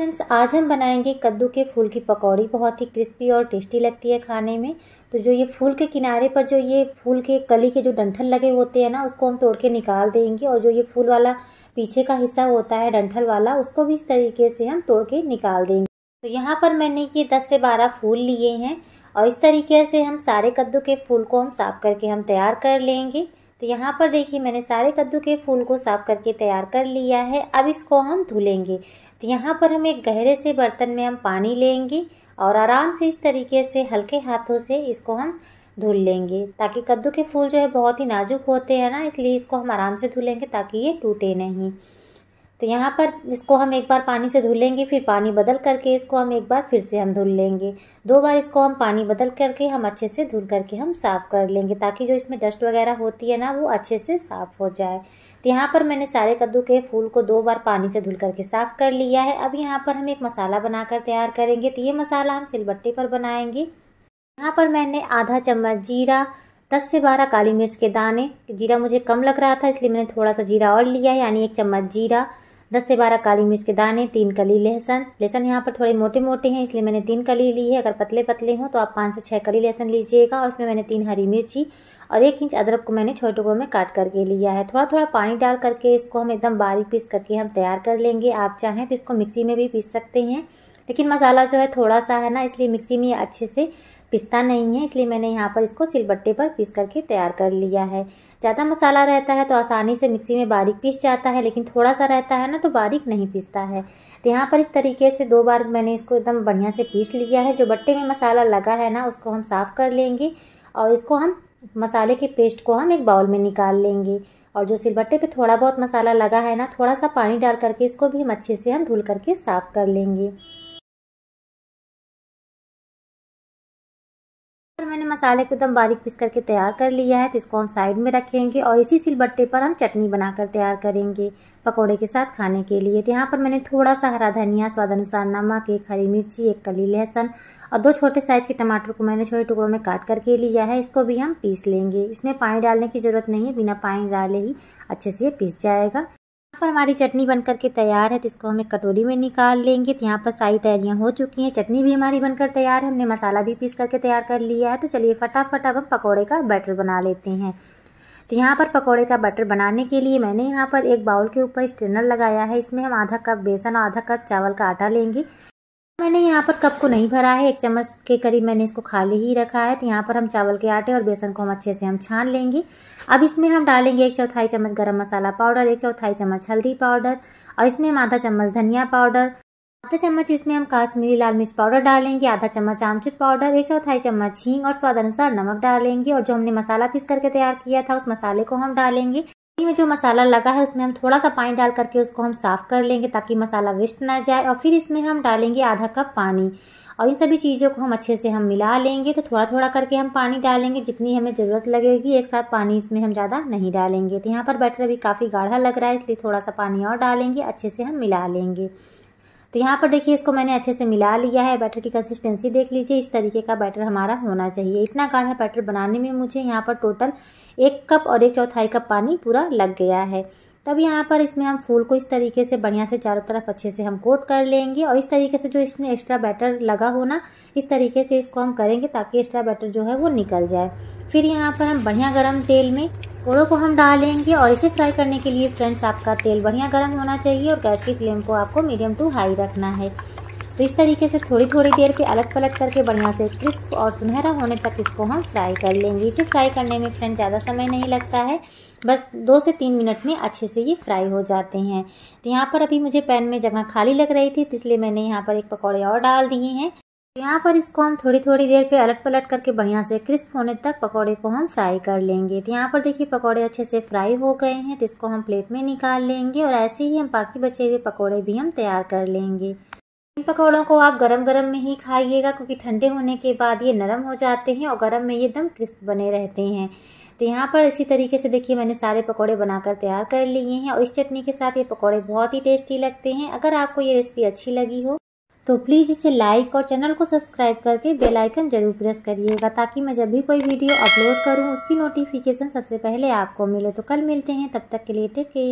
friends आज हम बनाएंगे कद्दू के फूल की पकौड़ी बहुत ही क्रिस्पी और टेस्टी लगती है खाने में तो जो ये फूल के किनारे पर जो ये फूल के कली के जो डंठल लगे होते हैं ना उसको हम तोड़ के निकाल देंगे और जो ये फूल वाला पीछे का हिस्सा होता है डंठल वाला उसको भी इस तरीके से हम तोड़ के निकाल देंगे तो यहाँ पर मैंने ये दस से बारह फूल लिए हैं और इस तरीके से हम सारे कद्दू के फूल को हम साफ़ करके हम तैयार कर लेंगे तो यहाँ पर देखिए मैंने सारे कद्दू के फूल को साफ करके तैयार कर लिया है अब इसको हम धुलेंगे तो यहाँ पर हम एक गहरे से बर्तन में हम पानी लेंगे और आराम से इस तरीके से हल्के हाथों से इसको हम धुल लेंगे ताकि कद्दू के फूल जो है बहुत ही नाजुक होते हैं ना इसलिए इसको हम आराम से धुलेंगे ताकि ये टूटे नहीं तो यहाँ पर इसको हम एक बार पानी से धुल लेंगे फिर पानी बदल करके इसको हम एक बार फिर से हम धुल लेंगे दो बार इसको हम पानी बदल करके हम अच्छे से धुल करके हम साफ़ कर लेंगे ताकि जो इसमें डस्ट वगैरह होती है ना वो अच्छे से साफ़ हो जाए तो यहाँ पर मैंने सारे कद्दू के फूल को दो बार पानी से धुल करके साफ़ कर लिया है अब यहाँ पर हम एक मसाला बनाकर तैयार करेंगे तो ये मसाला हम सिलबट्टे पर बनाएंगे यहाँ पर मैंने आधा चम्मच जीरा दस से बारह काली मिर्च के दाने जीरा मुझे कम लग रहा था इसलिए मैंने थोड़ा सा जीरा और लिया यानी एक चम्मच जीरा दस से बारह काली मिर्च के दाने तीन कली लहसन लहसन यहाँ पर थोड़े मोटे मोटे हैं इसलिए मैंने तीन कली ली है अगर पतले पतले हों तो आप पाँच से छः कली लहसन लीजिएगा और इसमें मैंने तीन हरी मिर्ची और एक इंच अदरक को मैंने छोटे टुकड़ों में काट करके लिया है थोड़ा थोड़ा पानी डाल करके इसको हम एकदम बारीक पीस करके हम तैयार कर लेंगे आप चाहें तो इसको मिक्सी में भी पीस सकते हैं लेकिन मसाला जो है थोड़ा सा है ना इसलिए मिक्सी में अच्छे से पिसता नहीं है इसलिए मैंने यहाँ पर इसको सिलबट्टे पर पीस करके तैयार कर लिया है ज़्यादा मसाला रहता है तो आसानी से मिक्सी में बारीक पीस जाता है लेकिन थोड़ा सा रहता है ना तो बारीक नहीं पीसता है तो यहाँ पर इस तरीके से दो बार मैंने इसको एकदम बढ़िया से पीस लिया है जो बट्टे में मसाला लगा है ना उसको हम साफ़ कर लेंगे और इसको हम मसाले के पेस्ट को हम एक बाउल में निकाल लेंगे और जो सिलबट्टे पे थोड़ा बहुत मसाला लगा है ना थोड़ा सा पानी डाल करके इसको भी हम अच्छे से हम धुल करके साफ़ कर लेंगे पर मैंने मसाले को एकदम बारीक पीस करके तैयार कर लिया है तो इसको हम साइड में रखेंगे और इसी सिलबट्टे पर हम चटनी बनाकर तैयार करेंगे पकौड़े के साथ खाने के लिए तो यहाँ पर मैंने थोड़ा सा हरा धनिया स्वाद अनुसार नमक एक हरी मिर्ची एक कली लहसन और दो छोटे साइज के टमाटर को मैंने छोटे टुकड़ों में काट करके लिया है इसको भी हम पीस लेंगे इसमें पानी डालने की ज़रूरत नहीं है बिना पानी डाले ही अच्छे से ये पीस जाएगा पर हमारी चटनी बन करके तैयार है तो इसको हम एक कटोरी में निकाल लेंगे तो यहाँ पर सारी तैयारियाँ हो चुकी हैं चटनी भी हमारी बनकर तैयार है हमने मसाला भी पीस करके तैयार कर लिया है तो चलिए फटाफट अब हम पकौड़े का बैटर बना लेते हैं तो यहाँ पर पकोड़े का बैटर बनाने के लिए मैंने यहाँ पर एक बाउल के ऊपर स्ट्रेनर लगाया है इसमें हम आधा कप बेसन और आधा कप चावल का आटा लेंगे मैंने यहाँ पर कप को नहीं भरा है एक चम्मच के करीब मैंने इसको खाली ही रखा है तो यहाँ पर हम चावल के आटे और बेसन को हम अच्छे से हम छान लेंगे अब इसमें हम डालेंगे एक चौथाई चम्मच गरम मसाला पाउडर एक चौथाई चम्मच हल्दी पाउडर और इसमें हम आधा चम्मच धनिया पाउडर आधा चम्मच इसमें हम काश्मीरी लाल मिर्च पाउडर डालेंगे आधा चम्मच आमचूर पाउडर एक चौथाई चम्मच हींग और स्वाद अनुसार नमक डालेंगे और जो हमने मसाला पीस करके तैयार किया था उस मसाले को हम डालेंगे में जो मसाला लगा है उसमें हम थोड़ा सा पानी डाल करके उसको हम साफ़ कर लेंगे ताकि मसाला वेस्ट ना जाए और फिर इसमें हम डालेंगे आधा कप पानी और इन सभी चीज़ों को हम अच्छे से हम मिला लेंगे तो थोड़ा थोड़ा करके हम पानी डालेंगे जितनी हमें ज़रूरत लगेगी एक साथ पानी इसमें हम ज़्यादा नहीं डालेंगे तो यहाँ पर बैटर अभी काफ़ी गाढ़ा लग रहा है इसलिए थोड़ा सा पानी और डालेंगे अच्छे से हम मिला लेंगे तो यहाँ पर देखिए इसको मैंने अच्छे से मिला लिया है बैटर की कंसिस्टेंसी देख लीजिए इस तरीके का बैटर हमारा होना चाहिए इतना गाढ़ा बैटर बनाने में मुझे यहाँ पर टोटल एक कप और एक चौथाई कप पानी पूरा लग गया है तब यहाँ पर इसमें हम फूल को इस तरीके से बढ़िया से चारों तरफ अच्छे से हम कोट कर लेंगे और इस तरीके से जो इसमें एक्स्ट्रा बैटर लगा हो ना इस तरीके से इसको हम करेंगे ताकि एक्स्ट्रा बैटर जो है वो निकल जाए फिर यहाँ पर हम बढ़िया गर्म तेल में कोड़ों को हम डालेंगे और इसे फ्राई करने के लिए फ्रेंड्स आपका तेल बढ़िया गर्म होना चाहिए और गैस की फ्लेम को आपको मीडियम टू हाई रखना है तो इस तरीके से थोड़ी थोड़ी देर पे अलग पलट करके बढ़िया से क्रिस्प और सुनहरा होने तक इसको हम फ्राई कर लेंगे इसे फ्राई करने में फ्रेंड ज़्यादा समय नहीं लगता है बस दो से तीन मिनट में अच्छे से ये फ्राई हो जाते हैं तो यहाँ पर अभी मुझे पैन में जगह खाली लग रही थी तो इसलिए मैंने यहाँ पर एक पकौड़े और डाल दिए हैं यहाँ पर इसको हम थोड़ी थोड़ी देर पे अलट पलट करके बढ़िया से क्रिस्प होने तक पकौड़े को हम फ्राई कर लेंगे तो यहाँ पर देखिए पकौड़े अच्छे से फ्राई हो गए हैं तो इसको हम प्लेट में निकाल लेंगे और ऐसे ही हम बाकी बचे हुए पकौड़े भी हम तैयार कर लेंगे इन पकौड़ों को आप गरम गरम में ही खाइएगा क्योंकि ठंडे होने के बाद ये नरम हो जाते हैं और गरम में ये एकदम क्रिस्प बने रहते हैं तो यहाँ पर इसी तरीके से देखिए मैंने सारे पकौड़े बनाकर तैयार कर लिए हैं और इस चटनी के साथ ये पकौड़े बहुत ही टेस्टी लगते हैं अगर आपको ये रेसिपी अच्छी लगी हो तो प्लीज़ इसे लाइक और चैनल को सब्सक्राइब करके बेल आइकन जरूर प्रेस करिएगा ताकि मैं जब भी कोई वीडियो अपलोड करूं उसकी नोटिफिकेशन सबसे पहले आपको मिले तो कल मिलते हैं तब तक के लिए टेक केयर